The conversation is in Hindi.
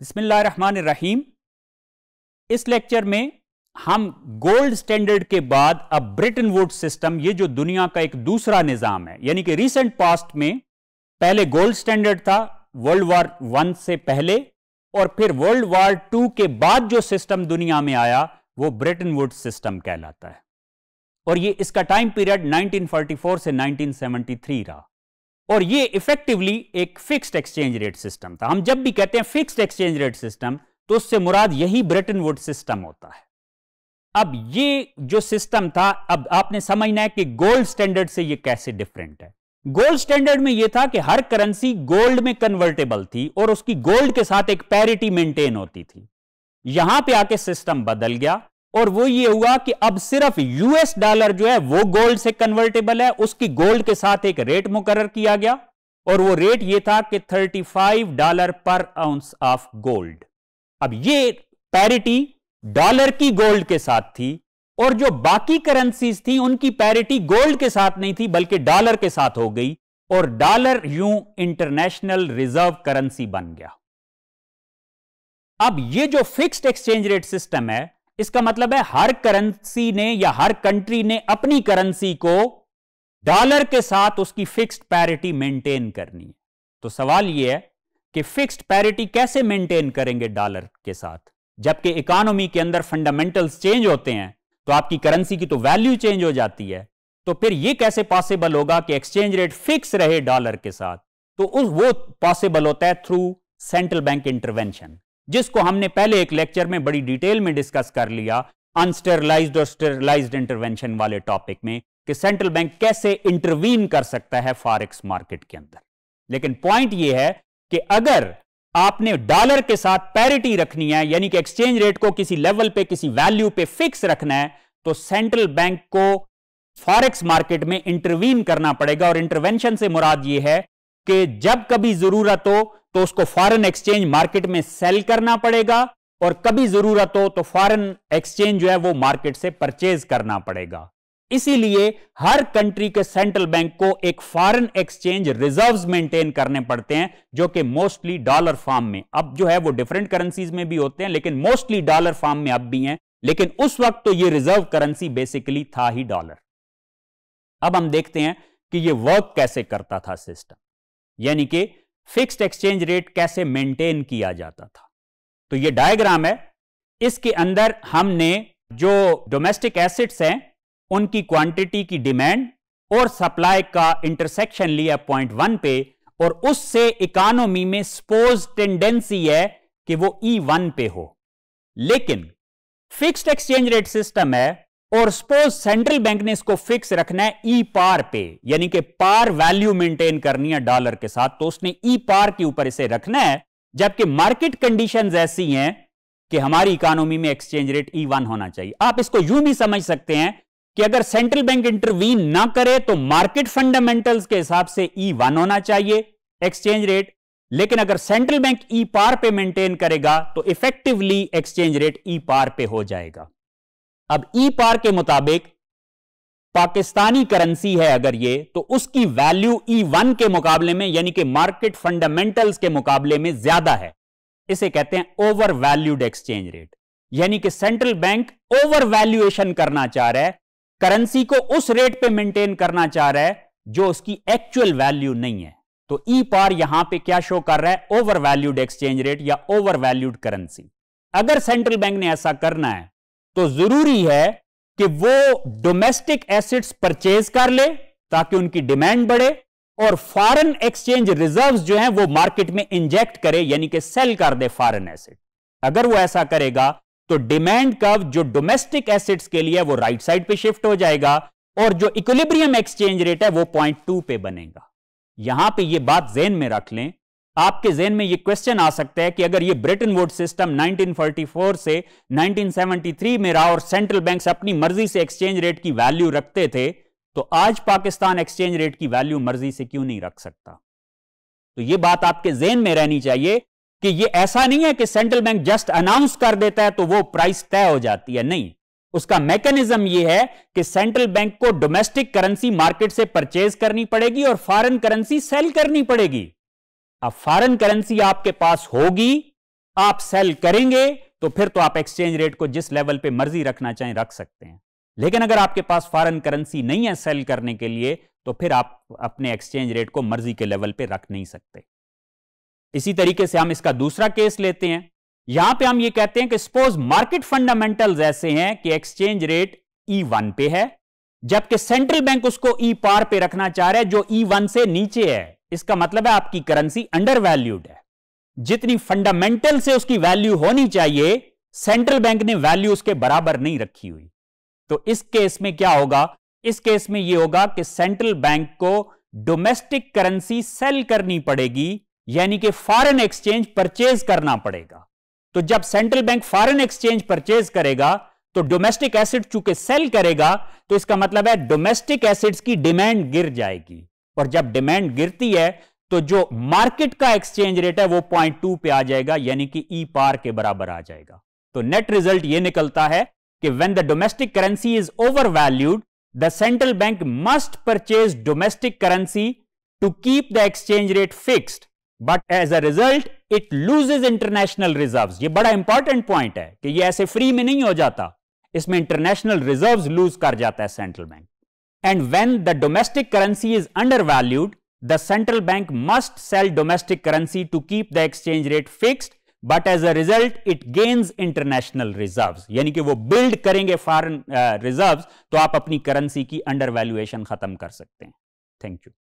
बिस्मिल्लाहमान इस लेक्चर में हम गोल्ड स्टैंडर्ड के बाद अब ब्रिटेन वुड सिस्टम ये जो दुनिया का एक दूसरा निज़ाम है यानी कि रीसेंट पास्ट में पहले गोल्ड स्टैंडर्ड था वर्ल्ड वार वन से पहले और फिर वर्ल्ड वार टू के बाद जो सिस्टम दुनिया में आया वो ब्रिटेन वुड सिस्टम कहलाता है और ये इसका टाइम पीरियड 1944 से 1973 रहा और ये इफेक्टिवली एक फिक्स्ड एक्सचेंज रेट सिस्टम था हम जब भी कहते हैं फिक्स्ड एक्सचेंज रेट सिस्टम तो उससे मुराद यही ब्रिटेन वुड सिस्टम होता है अब ये जो सिस्टम था अब आपने समझना है कि गोल्ड स्टैंडर्ड से ये कैसे डिफरेंट है गोल्ड स्टैंडर्ड में यह था कि हर करेंसी गोल्ड में कन्वर्टेबल थी और उसकी गोल्ड के साथ एक पैरिटी मेंटेन होती थी यहां पे आके सिस्टम बदल गया और वो ये हुआ कि अब सिर्फ यूएस डॉलर जो है वो गोल्ड से कन्वर्टेबल है उसकी गोल्ड के साथ एक रेट मुकर किया गया और वो रेट ये था कि 35 डॉलर पर आउंस ऑफ गोल्ड अब ये पैरिटी डॉलर की गोल्ड के साथ थी और जो बाकी करेंसीज थी उनकी पैरिटी गोल्ड के साथ नहीं थी बल्कि डॉलर के साथ हो गई और डॉलर यू इंटरनेशनल रिजर्व करेंसी बन गया अब ये जो फिक्स्ड एक्सचेंज रेट सिस्टम है इसका मतलब है हर करेंसी ने या हर कंट्री ने अपनी करेंसी को डॉलर के साथ उसकी फिक्स्ड पैरिटी मेंटेन करनी है तो सवाल यह है कि फिक्स्ड पैरिटी कैसे मेंटेन करेंगे डॉलर के साथ जबकि इकोनॉमी के अंदर फंडामेंटल्स चेंज होते हैं तो आपकी करेंसी की तो वैल्यू चेंज हो जाती है तो फिर यह कैसे पॉसिबल होगा कि एक्सचेंज रेट फिक्स रहे डॉलर के साथ तो उस वो पॉसिबल होता है थ्रू सेंट्रल बैंक इंटरवेंशन जिसको हमने पहले एक लेक्चर में बड़ी डिटेल में डिस्कस कर लिया अनस्टेरलाइज्ड और स्टेरलाइज्ड इंटरवेंशन वाले टॉपिक में कि सेंट्रल बैंक कैसे इंटरवीन कर सकता है फॉरेक्स मार्केट के अंदर लेकिन पॉइंट यह है कि अगर आपने डॉलर के साथ पैरिटी रखनी है यानी कि एक्सचेंज रेट को किसी लेवल पे किसी वैल्यू पे फिक्स रखना है तो सेंट्रल बैंक को फॉरेक्स मार्केट में इंटरवीन करना पड़ेगा और इंटरवेंशन से मुराद ये है कि जब कभी जरूरत हो तो उसको फॉरेन एक्सचेंज मार्केट में सेल करना पड़ेगा और कभी जरूरत हो तो फॉरेन एक्सचेंज जो है वो मार्केट से परचेज करना पड़ेगा इसीलिए हर कंट्री के सेंट्रल बैंक को एक फॉरेन एक्सचेंज रिजर्व्स मेंटेन करने पड़ते हैं जो कि मोस्टली डॉलर फॉर्म में अब जो है वो डिफरेंट करेंसीज में भी होते हैं लेकिन मोस्टली डॉलर फॉर्म में अब भी हैं लेकिन उस वक्त तो ये रिजर्व करेंसी बेसिकली था ही डॉलर अब हम देखते हैं कि ये वर्क कैसे करता था सिस्टम यानी कि फिक्स्ड एक्सचेंज रेट कैसे मेंटेन किया जाता था तो ये डायग्राम है इसके अंदर हमने जो डोमेस्टिक एसिड्स हैं उनकी क्वांटिटी की डिमांड और सप्लाई का इंटरसेक्शन लिया पॉइंट वन पे और उससे इकोनॉमी में सपोज टेंडेंसी है कि वो ई e वन पे हो लेकिन फिक्स्ड एक्सचेंज रेट सिस्टम है और सपोज सेंट्रल बैंक ने इसको फिक्स रखना है ई e पार पे यानी कि पार वैल्यू मेंटेन करनी है डॉलर के साथ तो उसने ई e पार के ऊपर इसे रखना है जबकि मार्केट कंडीशंस ऐसी हैं कि हमारी इकोनॉमी में एक्सचेंज रेट ई वन होना चाहिए आप इसको यूं भी समझ सकते हैं कि अगर सेंट्रल बैंक इंटरवीन ना करे तो मार्केट फंडामेंटल्स के हिसाब से ई e वन होना चाहिए एक्सचेंज रेट लेकिन अगर सेंट्रल बैंक ई पार पे मेंटेन करेगा तो इफेक्टिवली एक्सचेंज रेट ई पार पे हो जाएगा अब ई पार के मुताबिक पाकिस्तानी करेंसी है अगर ये तो उसकी वैल्यू ई e वन के मुकाबले में यानी कि मार्केट फंडामेंटल्स के मुकाबले में ज्यादा है इसे कहते हैं ओवर वैल्यूड एक्सचेंज रेट यानी कि सेंट्रल बैंक ओवर वैल्यूएशन करना चाह रहा है करेंसी को उस रेट पे मेंटेन करना चाह रहा है जो उसकी एक्चुअल वैल्यू नहीं है तो ई पार यहां पे क्या शो कर रहा है ओवर वैल्यूड एक्सचेंज रेट या ओवर वैल्यूड करेंसी अगर सेंट्रल बैंक ने ऐसा करना है तो जरूरी है कि वो डोमेस्टिक एसेट्स परचेज कर ले ताकि उनकी डिमांड बढ़े और फॉरेन एक्सचेंज रिजर्व्स जो हैं वो मार्केट में इंजेक्ट करे यानी कि सेल कर दे फॉरेन एसेट अगर वो ऐसा करेगा तो डिमांड कर्व जो डोमेस्टिक एसेट्स के लिए वो राइट साइड पे शिफ्ट हो जाएगा और जो इक्विलिब्रियम एक्सचेंज रेट है वो पॉइंट टू पे बनेगा यहां पे ये बात जेन में रख लें आपके जेन में ये क्वेश्चन आ सकता है कि अगर ये ब्रिटेन वोट सिस्टम 1944 से 1973 में रहा और सेंट्रल बैंक्स अपनी मर्जी से एक्सचेंज रेट की वैल्यू रखते थे तो आज पाकिस्तान एक्सचेंज रेट की वैल्यू मर्जी से क्यों नहीं रख सकता तो ये बात आपके जेन में रहनी चाहिए कि ये ऐसा नहीं है कि सेंट्रल बैंक जस्ट अनाउंस कर देता है तो वो प्राइस तय हो जाती है नहीं उसका मैकेनिज्म ये है कि सेंट्रल बैंक को डोमेस्टिक करेंसी मार्केट से परचेज करनी पड़ेगी और फॉरेन करेंसी सेल करनी पड़ेगी अब फॉरेन करेंसी आपके पास होगी आप सेल करेंगे तो फिर तो आप एक्सचेंज रेट को जिस लेवल पे मर्जी रखना चाहें रख सकते हैं लेकिन अगर आपके पास फॉरेन करेंसी नहीं है सेल करने के लिए तो फिर आप अपने एक्सचेंज रेट को मर्जी के लेवल पे रख नहीं सकते इसी तरीके से हम इसका दूसरा केस लेते हैं यहां पे हम ये कहते हैं कि सपोज मार्केट फंडामेंटल्स ऐसे हैं कि एक्सचेंज रेट ई वन पे है जबकि सेंट्रल बैंक उसको ई e पार पे रखना चाह रहा है जो ई e वन से नीचे है इसका मतलब है आपकी करेंसी अंडर वैल्यूड है जितनी फंडामेंटल से उसकी वैल्यू होनी चाहिए सेंट्रल बैंक ने वैल्यू उसके बराबर नहीं रखी हुई तो इस केस में क्या होगा इस केस में यह होगा कि सेंट्रल बैंक को डोमेस्टिक करेंसी सेल करनी पड़ेगी यानी कि फॉरेन एक्सचेंज परचेज करना पड़ेगा तो जब central bank foreign exchange purchase करेगा तो डोमेस्टिक एसिड चूंकि सेल करेगा तो इसका मतलब है डोमेस्टिक एसिड्स की डिमांड गिर जाएगी और जब डिमांड गिरती है तो जो मार्केट का एक्सचेंज रेट है वो पॉइंट टू पे आ जाएगा यानी कि ई e पार के बराबर आ जाएगा तो नेट रिजल्ट ये निकलता है कि when the domestic currency is overvalued the central bank must purchase domestic currency to keep the exchange rate fixed but as a result it loses international reserve ये बड़ा इंपॉर्टेंट पॉइंट है कि यह ऐसे फ्री में नहीं हो जाता इसमें इंटरनेशनल रिजर्व लूज कर जाता है central bank And when the domestic currency is undervalued, the central bank must sell domestic currency to keep the exchange rate fixed but as a result it gains international reserves यानी कि वो build करेंगे foreign रिजर्व्स तो आप अपनी करेंसी की अंडर वैल्यूएशन खत्म कर सकते हैं Thank you.